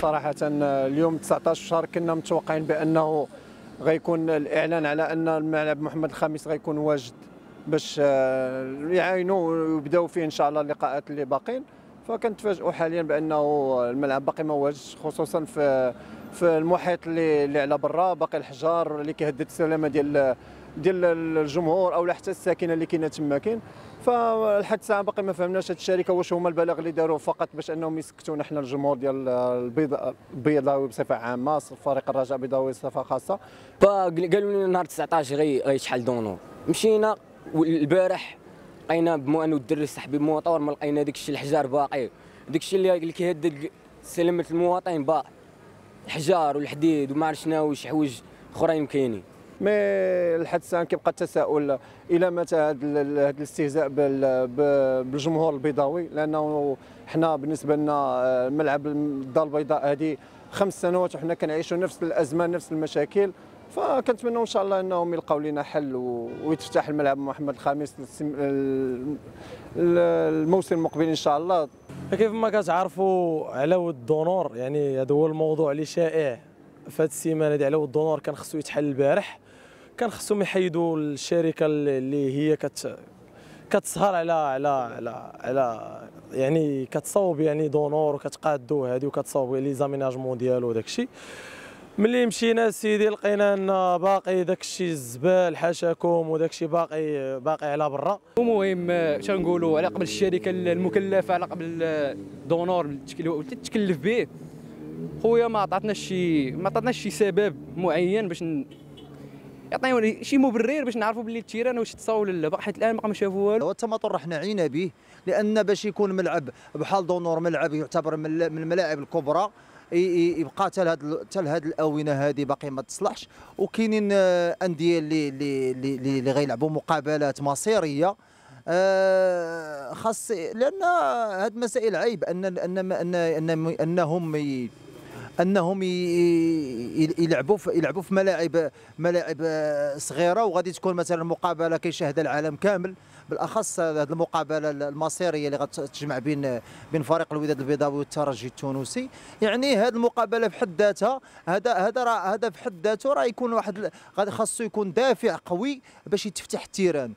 صراحه آه، اليوم 19 شهر كنا متوقعين بانه غيكون الاعلان على ان الملعب محمد الخامس غيكون واجد باش آه، يعاينوا ويبداو فيه ان شاء الله اللقاءات اللي باقين فكنتفاجئوا حاليا بانه الملعب باقي ما واجدش خصوصا في في المحيط اللي, اللي على برا باقي الحجار اللي كيهدد السلامه ديال ديال الجمهور او حتى الساكنه اللي كاينه تما كاين فلحد الساعه باقي ما فهمناش هاد الشركه واش هما البلاغ اللي داروا فقط باش انهم يسكتونا حنا الجمهور ديال البيض البيضاوي بصفه عامه فريق الرجاء البيضاوي بصفه خاصه فقالوا لنا نهار 19 غيشحل دونور مشينا البارح لقينا بما انه الدري صاحبي موطور ما لقينا داك الشيء الحجار باقي داك الشيء اللي كيهدد سلامه المواطن باقي الحجار والحديد وما عرفت شنو حوايج اخرين كاينين مي لحد الان كيبقى التساؤل الى متى هذا الاستهزاء بالجمهور البيضاوي لانه حنا بالنسبه لنا آه، ملعب الدار البيضاء هذه خمس سنوات وحنا كنعيشوا نفس الازمه نفس المشاكل فكنتمنوا ان شاء الله انهم يلقاو لنا حل ويتفتح الملعب محمد الخامس الموسم المقبل ان شاء الله كيف ما كتعرفوا ود الدونور يعني هذا هو الموضوع اللي شائع في هذه السيمانه على ود الدونور كان خصو يتحل البارح كان خصهم يحيدوا الشركه اللي هي كت كتسهر على على على على يعني كتصاوب يعني دونور وكتقادو هذه وكتصاوب لي زاميناجمون ديالو وداك الشيء ملي مشينا سيدي لقينا ان باقي داكشي الزبال حاشاكم وداكشي باقي باقي على برا المهم شنقولوا على قبل الشركه المكلفه على قبل دونور تتكلف به خويا ما عطاتناش شي ما عطاتناش شي سبب معين باش ن... يعطيونا شي مبرر باش نعرفوا باللي التيران واش تصاول ولا لا حيت الان باقي ما شافوا والو التماطر حنا عينا به لان باش يكون ملعب بحال دونور ملعب يعتبر من الملاعب الكبرى يبقى حتى لهاد حتى لهاد الاونه هذه باقي ما تصلحش وكاينين آه، انديه اللي اللي اللي غيلعبوا مقابلات مصيريه آه، خاص لان هاد المسائل عيب ان ان ان انهم انهم يلعبوا يلعبوا في ملاعب ملاعب صغيره وغادي تكون مثلا مقابله كيشاهدها العالم كامل بالاخص هذه المقابله المصيريه اللي غتجمع بين بين فريق الوداد البيضاوي والترجي التونسي يعني هذه المقابله بحد ذاتها هذا هذا هذا بحد ذاته راه يكون واحد غادي خاصو يكون دافع قوي باش يتفتح التيران